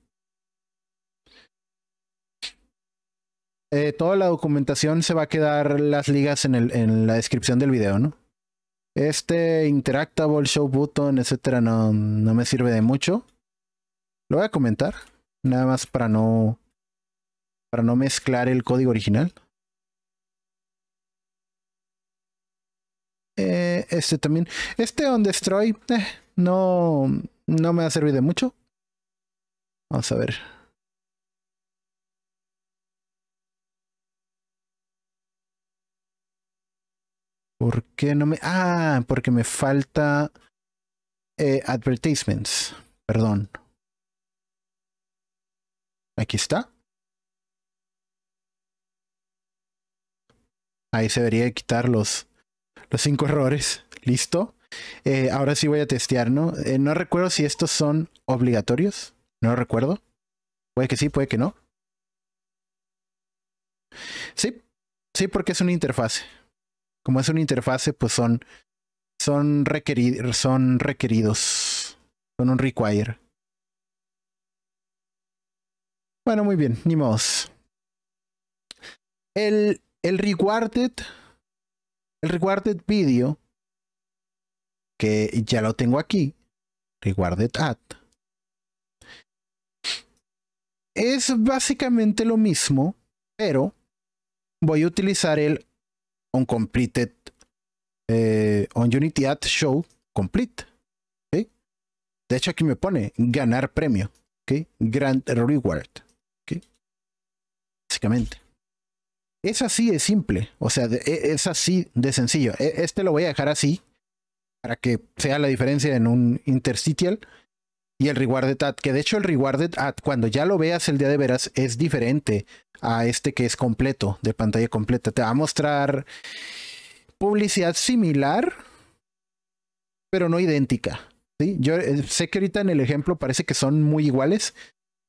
Eh, toda la documentación se va a quedar las ligas en, la descripción del video, ¿no? Este interactable show button, etcétera, no, no me sirve de mucho. Lo voy a comentar, nada más para no para no mezclar el código original. Eh, este también. Este On Destroy eh, no, no me ha servido mucho. Vamos a ver. ¿Por qué no me...? Ah, porque me falta eh, advertisements. Perdón. Aquí está. Ahí se debería quitar los los cinco errores. Listo. Eh, ahora sí voy a testear, ¿no? Eh, no recuerdo si estos son obligatorios. No recuerdo. Puede que sí, puede que no. Sí, sí, porque es una interfase. Como es una interfase, pues son, son, son requeridos. Son un require. Bueno, muy bien, ni modo. El, el rewarded el Rewarded Video, que ya lo tengo aquí, Rewarded Ad, es básicamente lo mismo, pero voy a utilizar el On Completed On eh, Unity Ad Show Complete. De hecho, aquí me pone ganar premio, ¿okay? Grand Reward, básicamente. Es así de simple, o sea, e, es así de sencillo. E, este lo voy a dejar así para que sea la diferencia en un interstitial y el rewarded ad, que de hecho el rewarded ad cuando ya lo veas el día de veras es diferente a este que es completo, de pantalla completa. Te va a mostrar publicidad similar, pero no idéntica. ¿sí? Yo eh, sé que ahorita en el ejemplo parece que son muy iguales,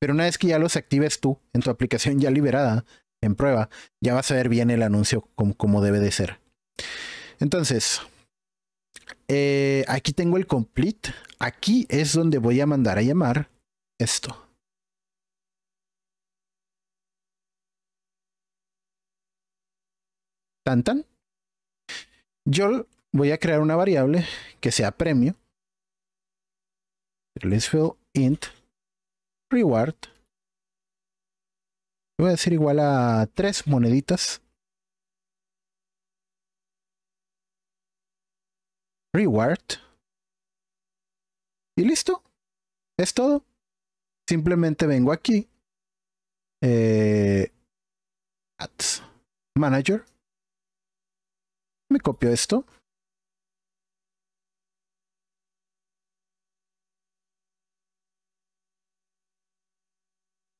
pero una vez que ya los actives tú en tu aplicación ya liberada, en prueba, ya vas a ver bien el anuncio como, debe de ser. Entonces, eh, aquí tengo el complete. Aquí es donde voy a mandar a llamar esto. tantan Yo voy a crear una variable que sea premio. let's fill int reward voy a decir igual a tres moneditas. Reward. Y listo. Es todo. Simplemente vengo aquí. Eh, ads. Manager. Me copio esto.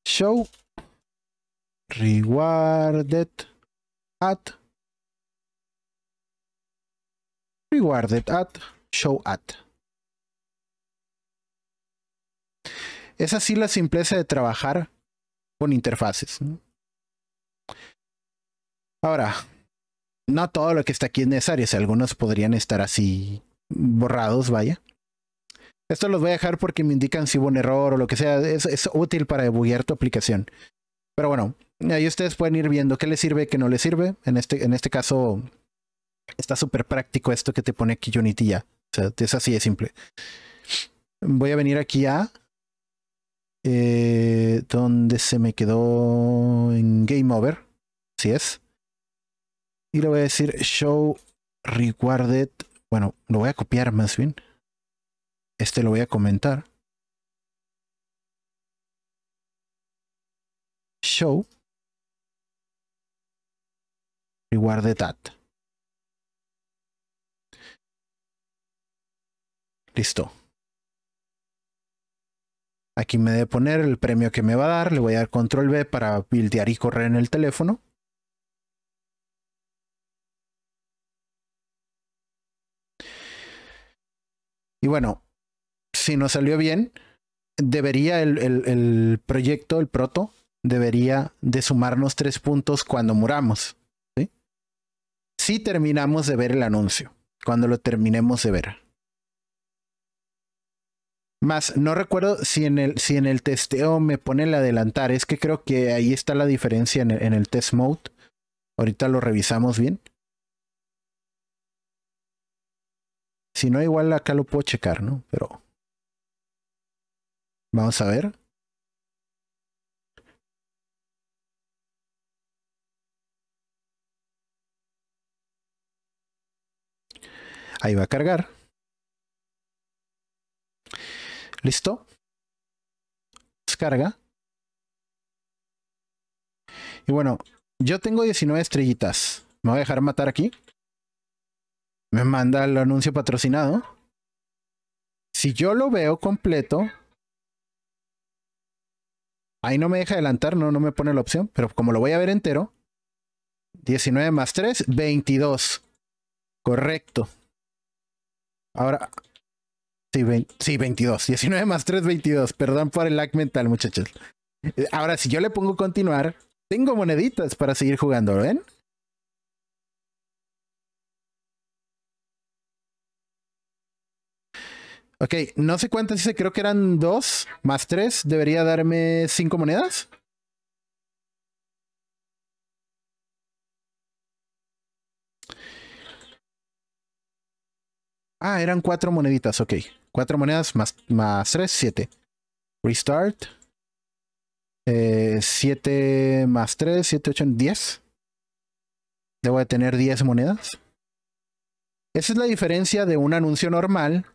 Show Rewarded at Rewarded at Show at. Es así la simpleza de trabajar con interfaces. Ahora, no todo lo que está aquí es necesario. Si algunos podrían estar así borrados, vaya. Esto los voy a dejar porque me indican si hubo un error o lo que sea. Es, útil para debuguear tu aplicación. Pero bueno, Ahí ustedes pueden ir viendo qué les sirve, qué no les sirve. En este, en este caso, está súper práctico esto que te pone aquí Unity ya. O sea, es así de simple. Voy a venir aquí a... Eh, donde se me quedó en Game Over. Así es. Y le voy a decir Show Rewarded. Bueno, lo voy a copiar más bien. Este lo voy a comentar. Show. Guardé TAT. Listo. Aquí me debe poner el premio que me va a dar. Le voy a dar control B para bildear y correr en el teléfono. Y bueno, si no salió bien, debería el, el proyecto, el proto, debería de sumarnos tres puntos cuando muramos si terminamos de ver el anuncio, cuando lo terminemos de ver. Más, no recuerdo si en el, si en el testeo me pone el adelantar. Es que creo que ahí está la diferencia en el, en el test mode. Ahorita lo revisamos bien. Si no, igual acá lo puedo checar, ¿no? Pero... Vamos a ver. Ahí va a cargar. ¿Listo? Descarga. Y bueno, yo tengo 19 estrellitas. Me voy a dejar matar aquí. Me manda el anuncio patrocinado. Si yo lo veo completo, ahí no me deja adelantar, no, me pone la opción, pero como lo voy a ver entero, 19 más 3, 22. Correcto. Ahora, sí, sí, 22. 19 más 3, 22. Perdón por el lag mental, muchachos. Eh, ahora, si yo le pongo continuar, tengo moneditas para seguir jugando, ¿ven? Ok, no sé cuántas hice, creo que eran 2 más 3 debería darme 5 monedas. Ah, eran cuatro moneditas, ok. Cuatro monedas más, más tres, siete. Restart. Eh, siete más tres, siete, ocho, diez. Debo de tener diez monedas. Esa es la diferencia de un anuncio normal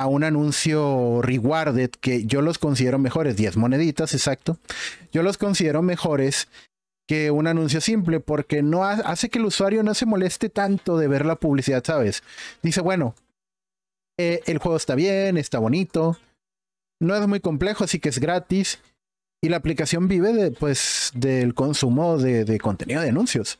a un anuncio rewarded, que yo los considero mejores, 10 moneditas, exacto. Yo los considero mejores que un anuncio simple, porque no hace que el usuario no se moleste tanto de ver la publicidad, ¿sabes? Dice, bueno, eh, el juego está bien, está bonito. No es muy complejo, así que es gratis. Y la aplicación vive pues, del consumo de, contenido de anuncios.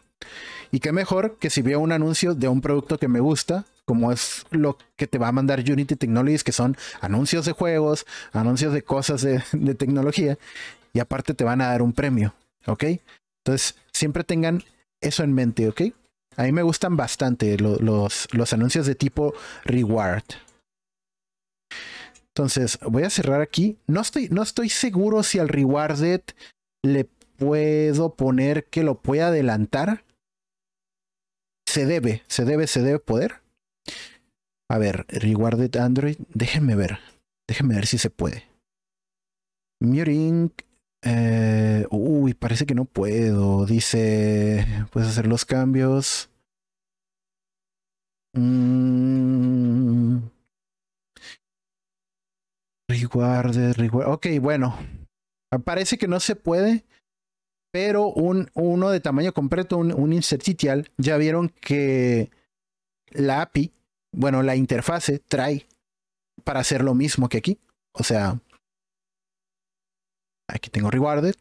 Y qué mejor que si veo un anuncio de un producto que me gusta, como es lo que te va a mandar Unity Technologies, que son anuncios de juegos, anuncios de cosas de, tecnología, y aparte te van a dar un premio, ¿ok? Entonces, siempre tengan eso en mente, ¿ok? A mí me gustan bastante los anuncios de tipo reward, entonces, voy a cerrar aquí. No estoy, no estoy seguro si al rewarded le puedo poner que lo pueda adelantar. Se debe, se debe, se debe poder. A ver, rewarded Android. Déjenme ver. Déjenme ver si se puede. Muring. Eh, uy, parece que no puedo. Dice, puedes hacer los cambios. Mm. Rewarded, Ok, bueno. Ah, parece que no se puede. Pero un, uno de tamaño completo, un, un insertitial, ya vieron que la API, bueno, la interfase trae para hacer lo mismo que aquí. O sea, aquí tengo rewarded.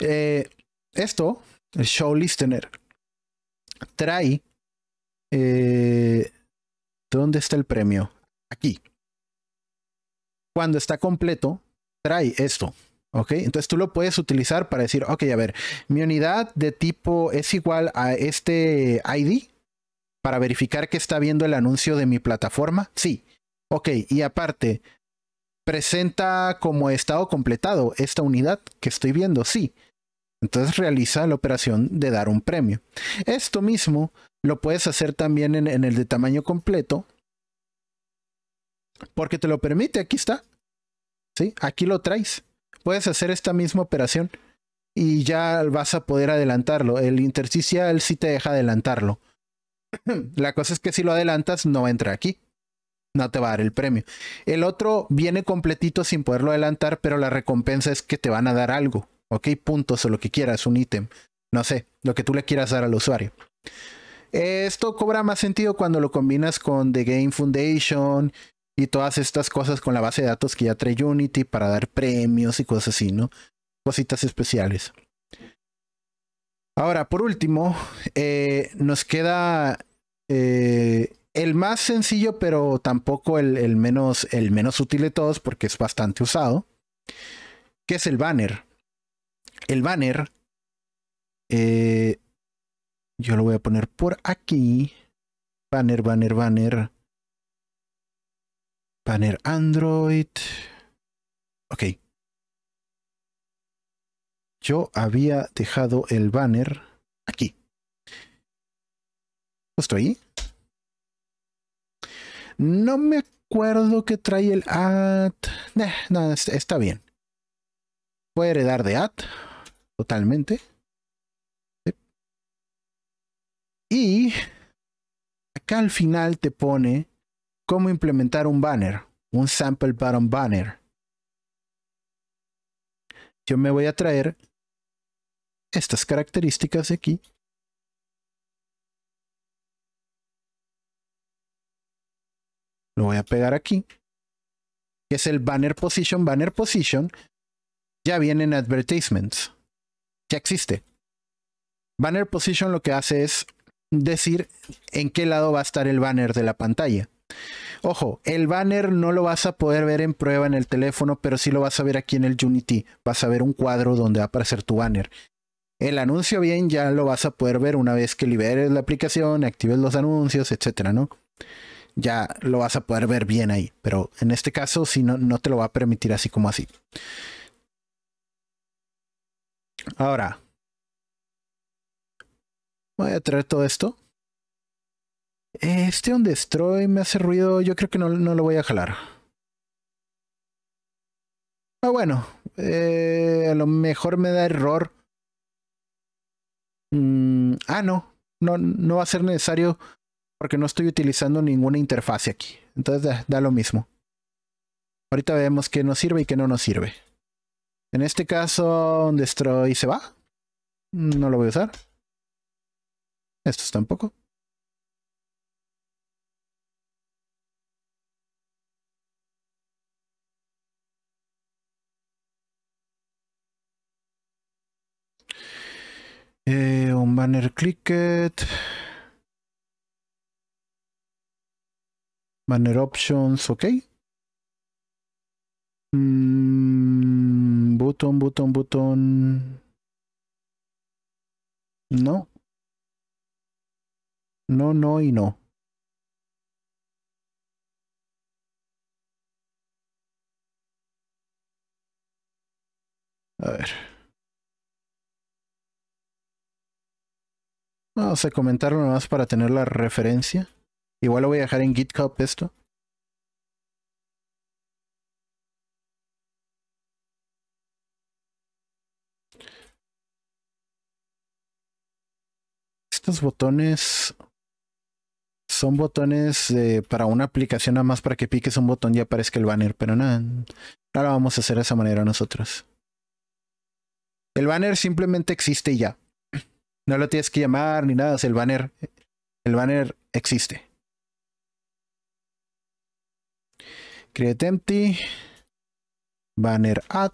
Eh, esto, el show listener, trae... Eh, ¿Dónde está el premio? Aquí cuando está completo, trae esto. ¿Ok? Entonces tú lo puedes utilizar para decir, ok, a ver, mi unidad de tipo es igual a este ID para verificar que está viendo el anuncio de mi plataforma. Sí. Ok, y aparte, presenta como estado completado esta unidad que estoy viendo. Sí. Entonces realiza la operación de dar un premio. Esto mismo lo puedes hacer también en, en el de tamaño completo porque te lo permite, aquí está. ¿Sí? Aquí lo traes. Puedes hacer esta misma operación y ya vas a poder adelantarlo. El intersticial sí te deja adelantarlo. La cosa es que si lo adelantas, no va a entrar aquí. No te va a dar el premio. El otro viene completito sin poderlo adelantar, pero la recompensa es que te van a dar algo. ¿Ok? Puntos o lo que quieras, un ítem. No sé, lo que tú le quieras dar al usuario. Esto cobra más sentido cuando lo combinas con The Game Foundation y todas estas cosas con la base de datos que ya trae Unity para dar premios y cosas así, ¿no? Cositas especiales. Ahora, por último, eh, nos queda eh, el más sencillo, pero tampoco el, menos, el menos útil de todos porque es bastante usado, que es el banner. El banner, eh, yo lo voy a poner por aquí. Banner, banner, banner banner Android. Ok. Yo había dejado el banner aquí. Justo ahí. No me acuerdo que trae el ad. no, está bien. Puede heredar de ad. Totalmente. Y acá al final te pone cómo implementar un banner, un sample para banner. Yo me voy a traer estas características de aquí. Lo voy a pegar aquí, que es el banner position. Banner position ya viene en advertisements. Ya existe. Banner position lo que hace es decir en qué lado va a estar el banner de la pantalla. Ojo, el banner no lo vas a poder ver en prueba en el teléfono, pero sí lo vas a ver aquí en el Unity. Vas a ver un cuadro donde va a aparecer tu banner. El anuncio bien ya lo vas a poder ver una vez que liberes la aplicación, actives los anuncios, etcétera, ¿no? Ya lo vas a poder ver bien ahí, pero en este caso si no no te lo va a permitir así como así. Ahora voy a traer todo esto. Este un Destroy me hace ruido. Yo creo que no, lo voy a jalar. Ah, bueno. Eh, a lo mejor me da error. Mm, ah, no. no. No va a ser necesario porque no estoy utilizando ninguna interfase aquí. Entonces da, lo mismo. Ahorita vemos que nos sirve y qué no nos sirve. En este caso, Destroy se va. No lo voy a usar. Estos tampoco. banner clicked. Banner options, ok. Mm, button, botón, botón, botón. No. No, no y no. A ver. Vamos a comentarlo nomás para tener la referencia. Igual lo voy a dejar en GitHub esto. Estos botones son botones para una aplicación nada más para que piques un botón y aparezca el banner, pero nada, no lo vamos a hacer de esa manera nosotros. El banner simplemente existe ya. No lo tienes que llamar ni nada, es el banner. El banner existe. Create empty. Banner add.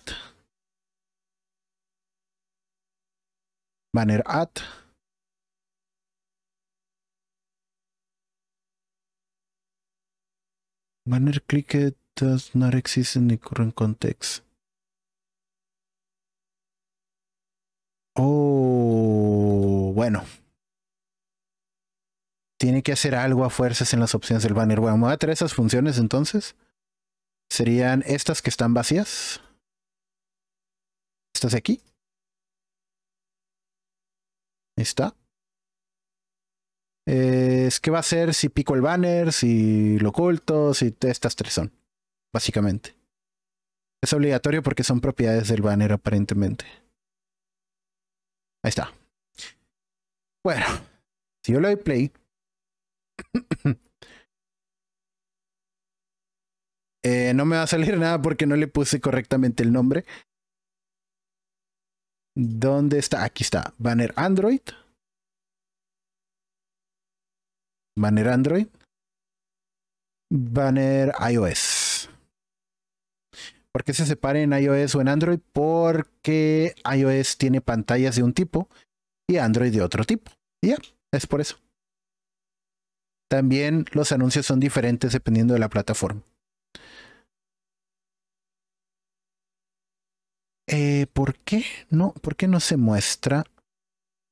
Banner add. Banner click does not exist in the current context. Oh, bueno. Tiene que hacer algo a fuerzas en las opciones del banner. Bueno, voy a traer esas funciones entonces. Serían estas que están vacías. Estas de aquí. Ahí está. es que va a ser si pico el banner, si lo oculto, si estas tres son, básicamente. Es obligatorio porque son propiedades del banner aparentemente. Ahí está. Bueno, si yo le doy play. Eh, no me va a salir nada porque no le puse correctamente el nombre. ¿Dónde está? Aquí está. Banner Android. Banner Android. Banner iOS. ¿Por qué se separa en iOS o en Android? Porque iOS tiene pantallas de un tipo y Android de otro tipo. Y ya, es por eso. También los anuncios son diferentes dependiendo de la plataforma. Eh, ¿Por qué no? ¿Por qué no se muestra?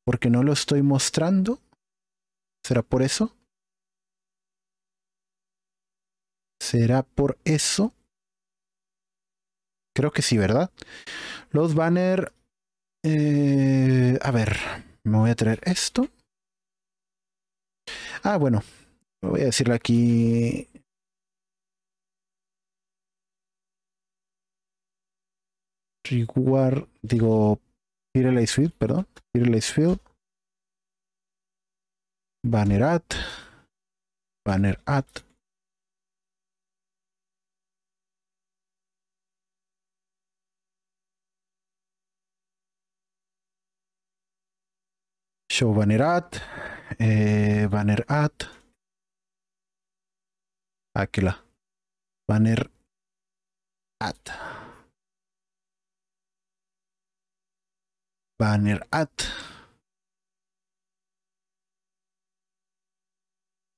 Porque no lo estoy mostrando. ¿Será por eso? ¿Será por eso? Creo que sí, ¿verdad? los banner. Eh, a ver, me voy a traer esto. Ah, bueno. Voy a decirle aquí. Reward, digo, ir Field, perdón. Pirelli Field. Banner at. Banner at. show banner ad, eh, banner ad, la banner ad, banner ad,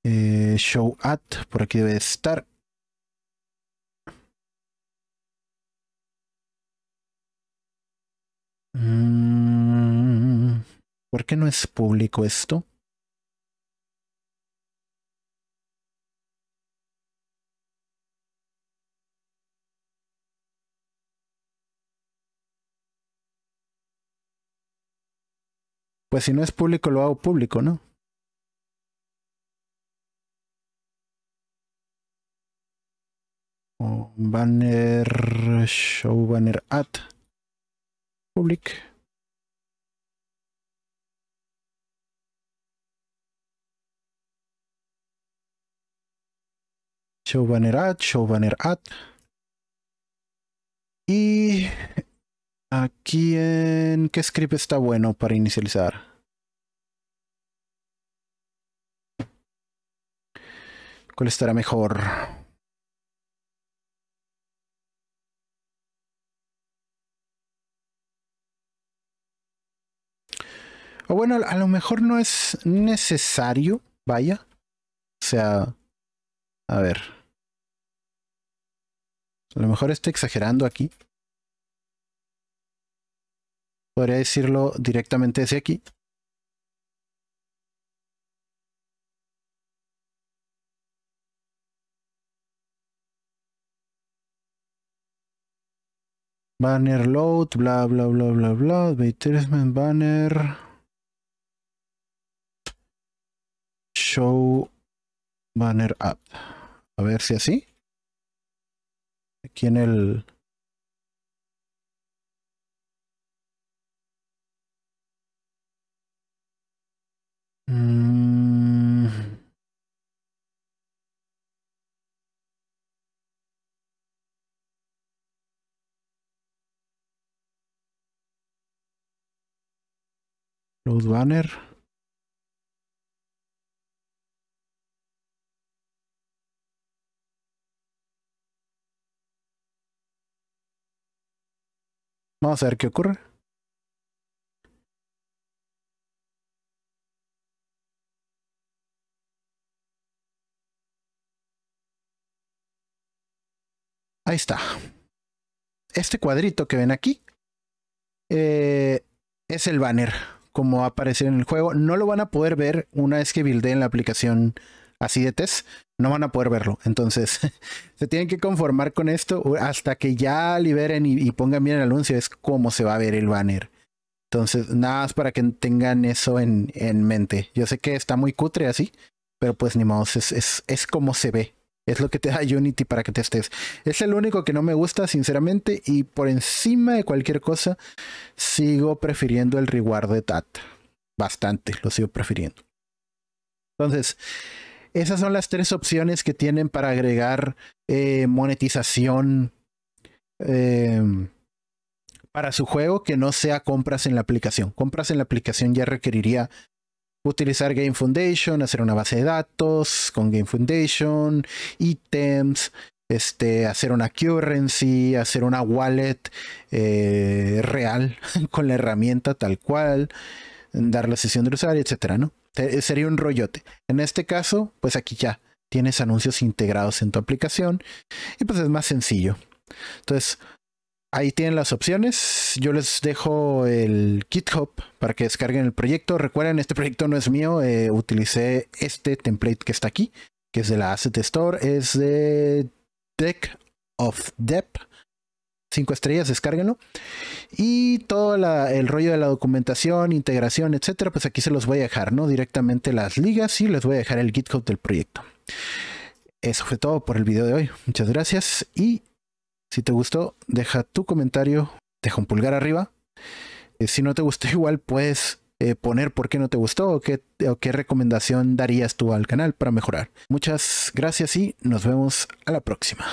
eh, show ad, por aquí debe estar. Mm. ¿Por qué no es público esto? Pues si no es público, lo hago público, ¿no? banner show banner at public show banner show banner Y aquí en qué script está bueno para inicializar. ¿Cuál estará mejor? O bueno, a lo mejor no es necesario, vaya. O sea, a ver. A lo mejor estoy exagerando aquí. Podría decirlo directamente desde aquí. Banner load, bla bla bla bla bla, banner. Show banner up a ver si así. Aquí en el... Mm. banner. Vamos a ver qué ocurre. Ahí está. Este cuadrito que ven aquí eh, es el banner, como aparece en el juego. No lo van a poder ver una vez que en la aplicación así de test, no van a poder verlo. Entonces, se tienen que conformar con esto hasta que ya liberen y, pongan bien el anuncio, es cómo se va a ver el banner. Entonces, nada más para que tengan eso en, mente. Yo sé que está muy cutre así, pero pues ni modo, es, es como se ve. Es lo que te da Unity para que te estés. Es el único que no me gusta, sinceramente, y por encima de cualquier cosa, sigo prefiriendo el reward de TAT. Bastante, lo sigo prefiriendo. Entonces, esas son las tres opciones que tienen para agregar eh, monetización em, para su juego que no sea compras en la aplicación. Compras en la aplicación ya requeriría utilizar Game Foundation, hacer una base de datos con Game Foundation, ítems, este, hacer una currency, hacer una wallet eh, real con la herramienta tal cual, dar la sesión de usuario, etcétera, ¿no? sería un rollote. En este caso, pues aquí ya tienes anuncios integrados en tu aplicación y pues es más sencillo. Entonces, ahí tienen las opciones. Yo les dejo el GitHub para que descarguen el proyecto. Recuerden, este proyecto no es mío. Eh, utilicé este template que está aquí, que es de la Asset Store. Es de Deck of Depth 5 estrellas, descárguenlo. Y todo el rollo de la documentación, integración, etcétera, pues aquí se los voy a dejar, ¿no? Directamente las ligas y les voy a dejar el GitHub del proyecto. Eso fue todo por el video de hoy. Muchas gracias y si te gustó, deja tu comentario, deja un pulgar arriba. Eh, si no te gustó igual, puedes eh, poner por qué no te gustó o qué recomendación darías tú al canal para mejorar. Muchas gracias y nos vemos a la próxima.